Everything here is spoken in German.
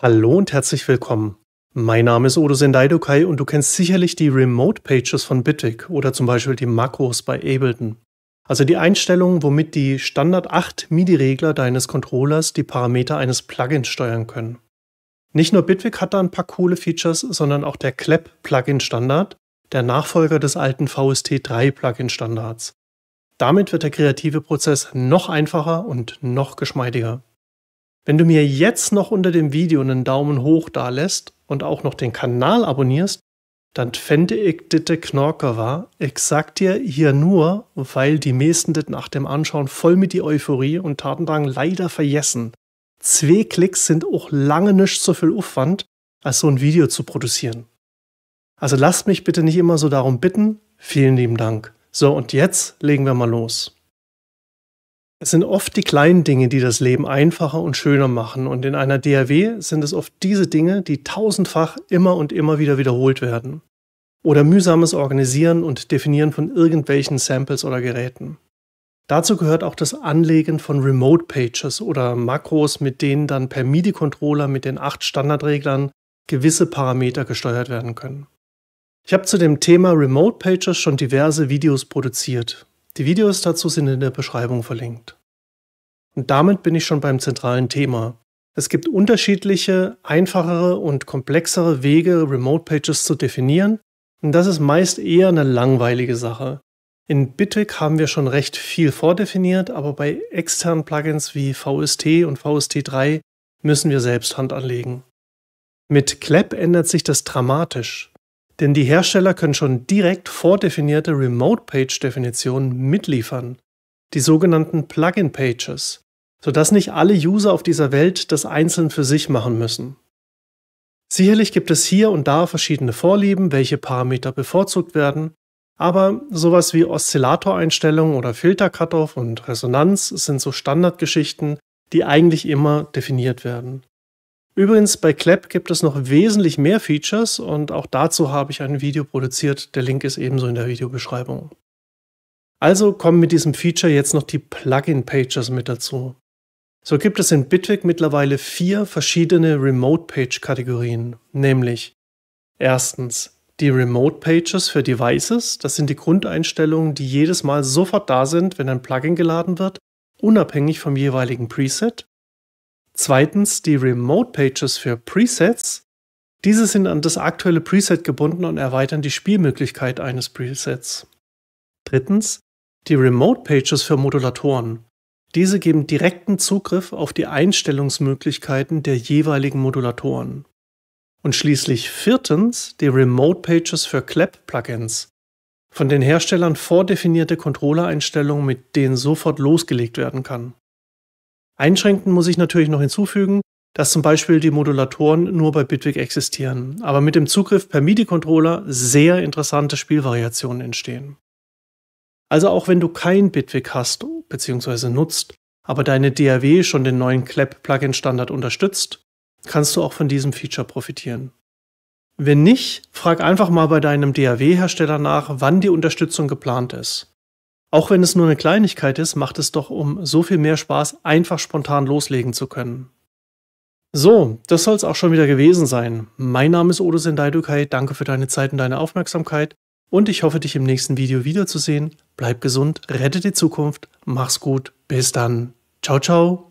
Hallo und herzlich willkommen. Mein Name ist Odo Sendaidokai und du kennst sicherlich die Remote Pages von Bitig oder zum Beispiel die Makros bei Ableton. Also die Einstellungen, womit die Standard 8 MIDI-Regler deines Controllers die Parameter eines Plugins steuern können. Nicht nur Bitwig hat da ein paar coole Features, sondern auch der CLAP-Plugin-Standard, der Nachfolger des alten VST3-Plugin-Standards. Damit wird der kreative Prozess noch einfacher und noch geschmeidiger. Wenn du mir jetzt noch unter dem Video einen Daumen hoch da lässt und auch noch den Kanal abonnierst, dann fände ich ditte Knorkerwa. Ich sag dir hier nur, weil die meisten das nach dem Anschauen voll mit die Euphorie und Tatendrang leider vergessen. Zwei Klicks sind auch lange nicht so viel Aufwand, als so ein Video zu produzieren. Also lasst mich bitte nicht immer so darum bitten. Vielen lieben Dank. So, und jetzt legen wir mal los. Es sind oft die kleinen Dinge, die das Leben einfacher und schöner machen. Und in einer DAW sind es oft diese Dinge, die tausendfach immer und immer wieder wiederholt werden. Oder mühsames Organisieren und Definieren von irgendwelchen Samples oder Geräten. Dazu gehört auch das Anlegen von Remote Pages oder Makros, mit denen dann per MIDI-Controller mit den acht Standardreglern gewisse Parameter gesteuert werden können. Ich habe zu dem Thema Remote Pages schon diverse Videos produziert die Videos dazu sind in der Beschreibung verlinkt. Und damit bin ich schon beim zentralen Thema. Es gibt unterschiedliche, einfachere und komplexere Wege, Remote Pages zu definieren, und das ist meist eher eine langweilige Sache. In Bitwig haben wir schon recht viel vordefiniert, aber bei externen Plugins wie VST und VST3 müssen wir selbst Hand anlegen. Mit Clap ändert sich das dramatisch. Denn die Hersteller können schon direkt vordefinierte Remote-Page-Definitionen mitliefern, die sogenannten Plugin-Pages, sodass nicht alle User auf dieser Welt das einzeln für sich machen müssen. Sicherlich gibt es hier und da verschiedene Vorlieben, welche Parameter bevorzugt werden, aber sowas wie Oszillatoreinstellungen oder Filter-Cutoff und Resonanz sind so Standardgeschichten, die eigentlich immer definiert werden. Übrigens, bei Clap gibt es noch wesentlich mehr Features und auch dazu habe ich ein Video produziert. Der Link ist ebenso in der Videobeschreibung. Also kommen mit diesem Feature jetzt noch die Plugin-Pages mit dazu. So gibt es in Bitwig mittlerweile vier verschiedene Remote-Page-Kategorien, nämlich erstens die Remote Pages für Devices, das sind die Grundeinstellungen, die jedes Mal sofort da sind, wenn ein Plugin geladen wird, unabhängig vom jeweiligen Preset. Zweitens die Remote Pages für Presets. Diese sind an das aktuelle Preset gebunden und erweitern die Spielmöglichkeit eines Presets. Drittens die Remote Pages für Modulatoren. Diese geben direkten Zugriff auf die Einstellungsmöglichkeiten der jeweiligen Modulatoren. Und schließlich viertens die Remote Pages für Clap-Plugins. Von den Herstellern vordefinierte Controller-Einstellungen, mit denen sofort losgelegt werden kann. Einschränkend muss ich natürlich noch hinzufügen, dass zum Beispiel die Modulatoren nur bei Bitwig existieren, aber mit dem Zugriff per MIDI-Controller sehr interessante Spielvariationen entstehen. Also auch wenn du kein Bitwig hast bzw. nutzt, aber deine DAW schon den neuen Clap-Plugin-Standard unterstützt, kannst du auch von diesem Feature profitieren. Wenn nicht, frag einfach mal bei deinem DAW-Hersteller nach, wann die Unterstützung geplant ist. Auch wenn es nur eine Kleinigkeit ist, macht es doch um so viel mehr Spaß, einfach spontan loslegen zu können. So, das soll es auch schon wieder gewesen sein. Mein Name ist Odo Sendaidukai, danke für deine Zeit und deine Aufmerksamkeit und ich hoffe, dich im nächsten Video wiederzusehen. Bleib gesund, rette die Zukunft, mach's gut, bis dann. Ciao, ciao.